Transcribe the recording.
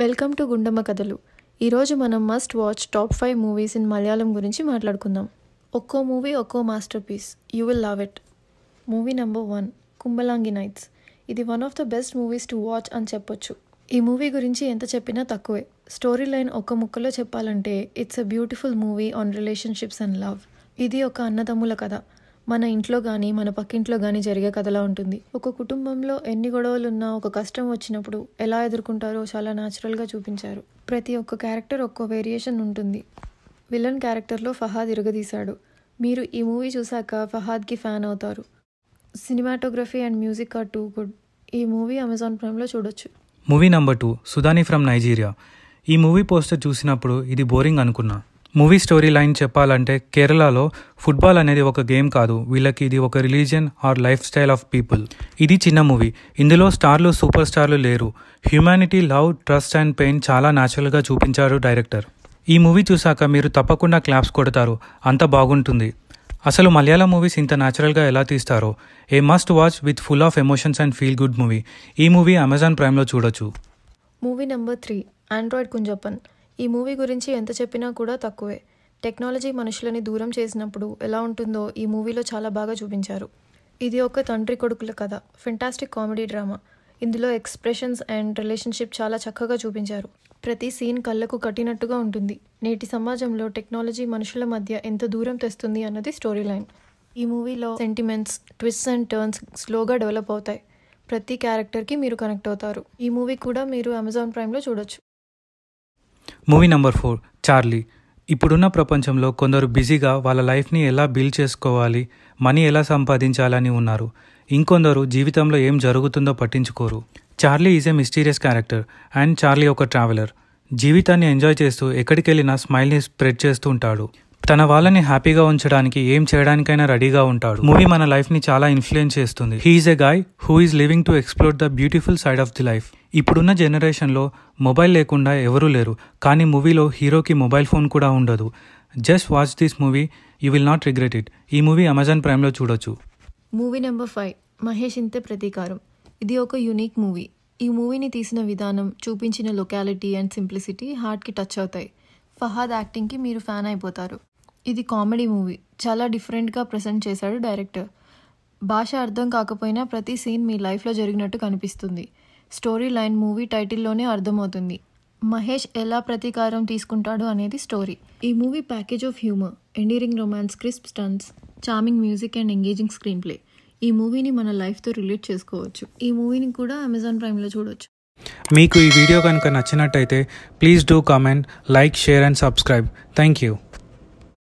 welcome to Gundamma Kathalu ఈరోజు మనం must watch top five movies in Malayalam గురించి మాట్లాడుకుందాం ఒక్కో మూవీ ఒక్కో masterpiece you will love it movie number one Kumbalangi nights ఇది one of the best movies to watch అని చెప్పొచ్చు ఈ మూవీ గురించి ఎంత చెప్పినా తక్కువే స్టోరీ లైన్ ఒక్క ముక్కలో చెప్పాలంటే it's a beautiful movie on relationships and love ఇది ఒక అన్నదమ్ముల కథ మన ఇంట్లో కానీ మన పక్కింట్లో కానీ జరిగే కథలా ఉంటుంది ఒక కుటుంబంలో ఎన్ని గొడవలు ఉన్నా ఒక కష్టం వచ్చినప్పుడు ఎలా ఎదుర్కొంటారో చాలా న్యాచురల్గా చూపించారు ప్రతి ఒక్క క్యారెక్టర్ ఒక్కో వేరియేషన్ ఉంటుంది విలన్ క్యారెక్టర్లో ఫహాద్ ఇరగదీశాడు మీరు ఈ మూవీ చూశాక ఫహాద్కి ఫ్యాన్ అవుతారు cinematography and music are too good ఈ మూవీ అమెజాన్ ప్రైమ్లో చూడొచ్చు movie number two Sudani from Nigeria ఈ మూవీ పోస్టర్ చూసినప్పుడు ఇది బోరింగ్ అనుకున్నా మూవీ స్టోరీ లైన్ చెప్పాలంటే కేరళలో ఫుట్బాల్ అనేది ఒక గేమ్ కాదు వీళ్ళకి ఇది ఒక religion or lifestyle of people ఇది చిన్న మూవీ ఇందులో స్టార్లు సూపర్ స్టార్లు లేరు humanity love trust and pain చాలా న్యాచురల్గా చూపించారు డైరెక్టర్ ఈ మూవీ చూశాక మీరు తప్పకుండా క్లాప్స్ కొడతారు అంత బాగుంటుంది అసలు మలయాళం మూవీస్ ఇంత న్యాచురల్గా ఎలా తీస్తారో a must watch with full of emotions and feel good movie ఈ మూవీ అమెజాన్ ప్రైమ్లో చూడొచ్చు movie number three Android Kunjappan ఈ మూవీ గురించి ఎంత చెప్పినా కూడా తక్కువే టెక్నాలజీ మనుషులని దూరం చేసినప్పుడు ఎలా ఉంటుందో ఈ మూవీలో చాలా బాగా చూపించారు ఇది ఒక తండ్రి కొడుకుల కథ ఫెంటాస్టిక్ కామెడీ డ్రామా ఇందులో ఎక్స్ప్రెషన్స్ అండ్ రిలేషన్షిప్ చాలా చక్కగా చూపించారు ప్రతి సీన్ కళ్ళకు కట్టినట్టుగా ఉంటుంది నేటి సమాజంలో టెక్నాలజీ మనుషుల మధ్య ఎంత దూరం తెస్తుంది అన్నది స్టోరీ లైన్ ఈ మూవీలో సెంటిమెంట్స్ ట్విsts అండ్ టర్న్స్ స్లోగా డెవలప్ అవుతాయి ప్రతి క్యారెక్టర్కి మీరు కనెక్ట్ అవుతారు ఈ మూవీ కూడా మీరు అమెజాన్ ప్రైమ్లో చూడొచ్చు మూవీ నెంబర్ ఫోర్ చార్లీ ఇప్పుడున్న ప్రపంచంలో కొందరు బిజీగా వాళ్ళ లైఫ్ని ఎలా బిల్డ్ చేసుకోవాలి మనీ ఎలా సంపాదించాలని ఉన్నారు ఇంకొందరు జీవితంలో ఏం జరుగుతుందో పట్టించుకోరు Charlie is a mysterious character and Charlie ఒక ట్రావెలర్ జీవితాన్ని ఎంజాయ్ చేస్తూ ఎక్కడికి వెళ్ళినా స్మైల్ని స్ప్రెడ్ చేస్తూ ఉంటాడు తన వాళ్ళని హ్యాపీగా ఉంచడానికి ఏం చేయడానికైనా రెడీగా ఉంటాడు మూవీ మన లైఫ్ ని చాలా ఇన్ఫ్లుయెన్స్ చేస్తుంది he is a guy who is living to explore the beautiful side of the life ఇప్పుడున్న జనరేషన్లో మొబైల్ లేకుండా ఎవరూ లేరు కానీ మూవీలో హీరోకి మొబైల్ ఫోన్ కూడా ఉండదు just watch this movie you will not regret it ఈ మూవీ అమెజాన్ ప్రైమ్లో చూడొచ్చు మూవీ నెంబర్ ఫైవ్ మహేష్ ఇంతే ప్రతీకారం ఇది ఒక యూనిక్ మూవీ ఈ మూవీని తీసిన విధానం చూపించిన లొకాలిటీ అండ్ సింప్లిసిటీ హార్ట్కి టచ్ అవుతాయి ఫహాద్ యాక్టింగ్కి మీరు ఫ్యాన్ అయిపోతారు ఇది కామెడీ మూవీ చాలా డిఫరెంట్గా ప్రజెంట్ చేశాడు డైరెక్టర్ భాష అర్థం కాకపోయినా ప్రతి సీన్ మీ లైఫ్లో జరిగినట్టు కనిపిస్తుంది స్టోరీ లైన్ మూవీ టైటిల్లోనే అర్థమవుతుంది మహేష్ ఎలా ప్రతీకారం తీసుకుంటాడు అనేది స్టోరీ ఈ movie package of humour endearing romance crisp stunts charming music and engaging screenplay ఈ మూవీని మన లైఫ్తో రిలేట్ చేసుకోవచ్చు ఈ మూవీని కూడా అమెజాన్ ప్రైమ్లో చూడవచ్చు మీకు ఈ వీడియో కనుక నచ్చినట్టయితే please do comment like share and subscribe thank you